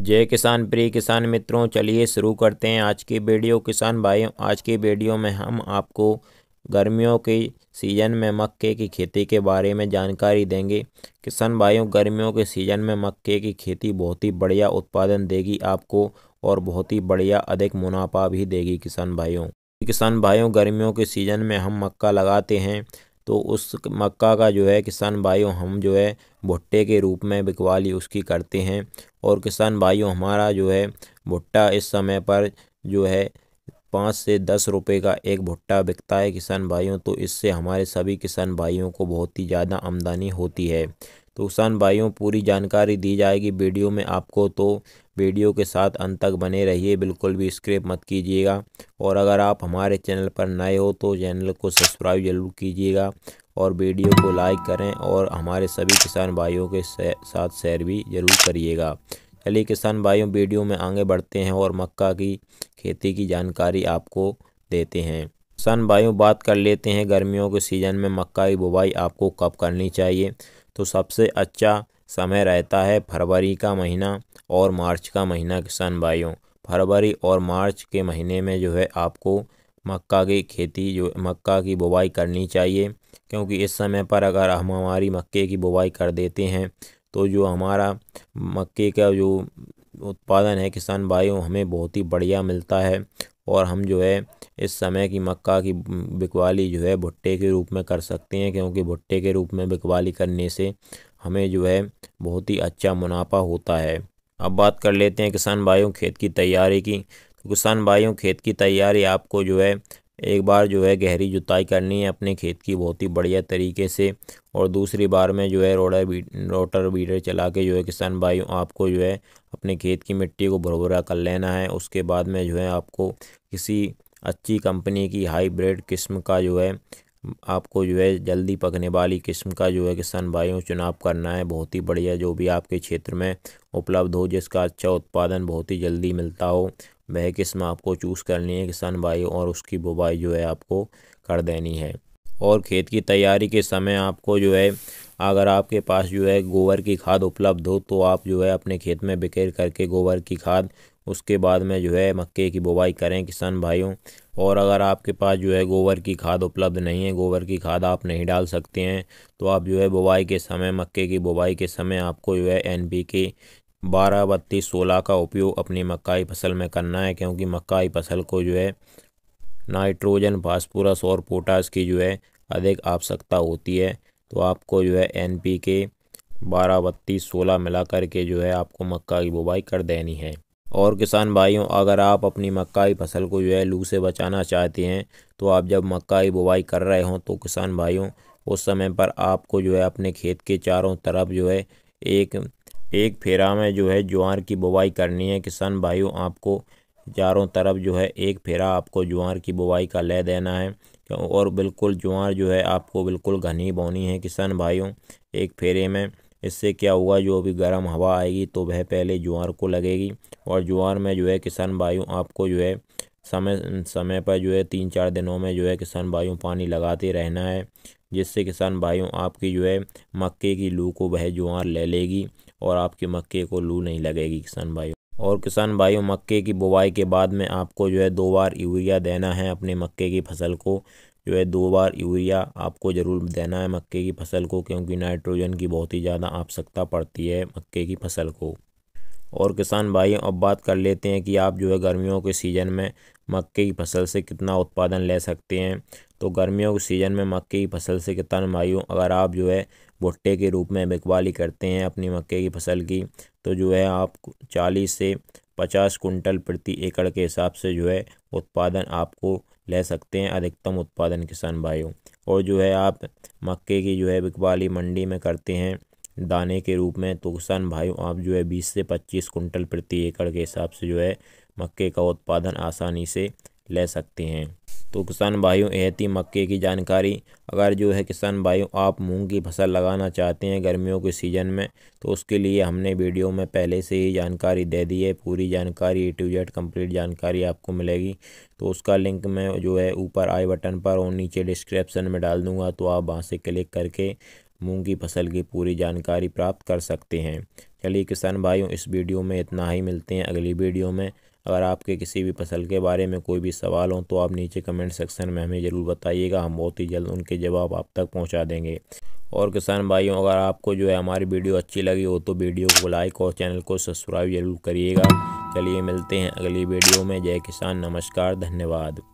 जय किसान प्रिय किसान मित्रों चलिए शुरू करते हैं आज की वीडियो किसान भाइयों आज की वीडियो में हम आपको गर्मियों के सीज़न में मक्के की खेती के बारे में जानकारी देंगे किसान भाइयों गर्मियों के सीज़न में मक्के की खेती बहुत ही बढ़िया उत्पादन देगी आपको और बहुत ही बढ़िया अधिक मुनाफा भी देगी किसान भाइयों किसान भाइयों गर्मियों के सीज़न में हम मक्का लगाते हैं तो उस मक्का का जो है किसान भाइयों हम जो है भुट्टे के रूप में बिकवाली उसकी करते हैं और किसान भाइयों हमारा जो है भुट्टा इस समय पर जो है पाँच से दस रुपए का एक भुट्टा बिकता है किसान भाइयों तो इससे हमारे सभी किसान भाइयों को बहुत ही ज़्यादा आमदनी होती है तो किसान भाइयों पूरी जानकारी दी जाएगी वीडियो में आपको तो वीडियो के साथ अंत तक बने रहिए बिल्कुल भी स्क्रिप मत कीजिएगा और अगर आप हमारे चैनल पर नए हो तो चैनल को सब्सक्राइब जरूर कीजिएगा और वीडियो को लाइक करें और हमारे सभी किसान भाइयों के साथ शेयर भी ज़रूर करिएगा चलिए किसान भाइयों वीडियो में आगे बढ़ते हैं और मक्का की खेती की जानकारी आपको देते हैं सन भाइयों बात कर लेते हैं गर्मियों के सीज़न में मक्का की बुवाई आपको कब करनी चाहिए तो सबसे अच्छा समय रहता है फरवरी का महीना और मार्च का महीना सन भाइयों फरवरी और मार्च के महीने में जो है आपको मक्का की खेती जो मक्का की बुवाई करनी चाहिए क्योंकि इस समय पर अगर हम हमारी मक्के की बुवाई कर देते हैं तो जो हमारा मक्के का जो उत्पादन है किसान भाइयों हमें बहुत ही बढ़िया मिलता है और हम जो है इस समय की मक्का की बिकवाली जो है भुट्टे के रूप में कर सकते हैं क्योंकि भुट्टे के रूप में बिकवाली करने से हमें जो है बहुत ही अच्छा मुनाफा होता है अब बात कर लेते हैं किसान भाइयों खेत की तैयारी की तो किसान भाइयों खेत की तैयारी आपको जो है एक बार जो है गहरी जुताई करनी है अपने खेत की बहुत ही बढ़िया तरीके से और दूसरी बार में जो है रोडर बीट रोटर बीटर चला के जो है किसान भाई आपको जो है अपने खेत की मिट्टी को भरभरा कर लेना है उसके बाद में जो है आपको किसी अच्छी कंपनी की हाईब्रिड किस्म का जो है आपको जो है जल्दी पकने वाली किस्म का जो है किसान भाइयों चुनाव करना है बहुत ही बढ़िया जो भी आपके क्षेत्र में उपलब्ध हो जिसका अच्छा उत्पादन बहुत ही जल्दी मिलता हो वह किस्म आपको चूज़ करनी है किसान भाई और उसकी बुवाई जो है आपको कर देनी है और खेत की तैयारी के समय आपको जो है अगर आपके पास जो है गोबर की खाद उपलब्ध हो तो आप जो है अपने खेत में बिखेर करके गोबर की खाद उसके बाद में जो है मक्के की बुवाई करें किसान भाइयों और अगर आपके पास जो है गोबर की खाद उपलब्ध नहीं है गोबर की खाद आप नहीं डाल सकते हैं तो आप जो है बुवाई के समय मक्के की बुवाई के समय आपको जो है एन पी बारह बत्तीस सोलह का उपयोग अपनी मक्काई फसल में करना है क्योंकि मक्काई फसल को जो है नाइट्रोजन फास्फोरस और पोटास की जो है अधिक आवश्यकता होती है तो आपको जो है एन पी के बारह बत्तीस सोलह मिला करके जो है आपको मक्का की बुवाई कर देनी है और किसान भाइयों अगर आप अपनी मक्का की फसल को जो है लू से बचाना चाहते हैं तो आप जब मक्का की बुवाई कर रहे हों तो किसान भाइयों उस समय पर आपको जो है अपने खेत के चारों तरफ जो है एक एक फेरा में जो है ज्वार की बुवाई करनी है किसान भाइयों आपको चारों तरफ जो है एक फेरा आपको ज्वार की बुवाई का ले देना है और बिल्कुल ज्वार जो है आपको बिल्कुल घनी बोनी है किसान भाइयों एक फेरे में इससे क्या हुआ जो भी गर्म हवा आएगी तो वह पहले ज्वार को लगेगी और ज्वार में जो है किसान भाइयों आपको जो है समय समय पर जो है तीन चार दिनों में जो है किसान भाइयों पानी लगाते रहना है जिससे किसान भाइयों आपकी जो है मक्के की लू को वह ज्वार ले लेगी और आपके मक्के को लू नहीं लगेगी किसान भाई और किसान भाइयों मक्के की बुवाई के बाद में आपको जो है दो बार यूरिया देना है अपने मक्के की फसल को जो है दो बार यूरिया आपको ज़रूर देना है मक्के की फसल को क्योंकि नाइट्रोजन की बहुत ही ज़्यादा आवश्यकता पड़ती है मक्के की फसल को और किसान भाई अब बात कर लेते हैं कि आप जो है गर्मियों के सीज़न में मक्के की फसल से कितना उत्पादन ले सकते हैं तो गर्मियों के सीज़न में मक्के की फसल से किसान भाइयों अगर आप जो है भुट्टे के रूप में बिकवाली करते हैं अपनी मक्के की फसल की तो जो है आप चालीस से पचास कुंटल प्रति एकड़ के हिसाब से जो है उत्पादन आपको ले सकते हैं अधिकतम उत्पादन किसान भाइयों और जो है आप मक्के की जो है बिकवाली मंडी में करते हैं दाने के रूप में तो किसान भाइयों आप जो है बीस से पच्चीस कुंटल प्रति एकड़ के हिसाब से जो है मक्के का उत्पादन आसानी से ले सकते हैं तो किसान भाइयों यह थी मक्के की जानकारी अगर जो है किसान भाइयों आप मूंग की फसल लगाना चाहते हैं गर्मियों के सीज़न में तो उसके लिए हमने वीडियो में पहले से ही जानकारी दे दी है पूरी जानकारी ए टू जेड कम्प्लीट जानकारी आपको मिलेगी तो उसका लिंक मैं जो है ऊपर आई बटन पर और नीचे डिस्क्रिप्शन में डाल दूँगा तो आप वहाँ से क्लिक करके मूंग की फसल की पूरी जानकारी प्राप्त कर सकते हैं चलिए किसान भाइयों इस वीडियो में इतना ही मिलते हैं अगली वीडियो में अगर आपके किसी भी फसल के बारे में कोई भी सवाल हो तो आप नीचे कमेंट सेक्शन में हमें ज़रूर बताइएगा हम बहुत ही जल्द उनके जवाब आप तक पहुंचा देंगे और किसान भाइयों अगर आपको जो है हमारी वीडियो अच्छी लगी हो तो वीडियो को लाइक और चैनल को सब्सक्राइब जरूर करिएगा चलिए मिलते हैं अगली वीडियो में जय किसान नमस्कार धन्यवाद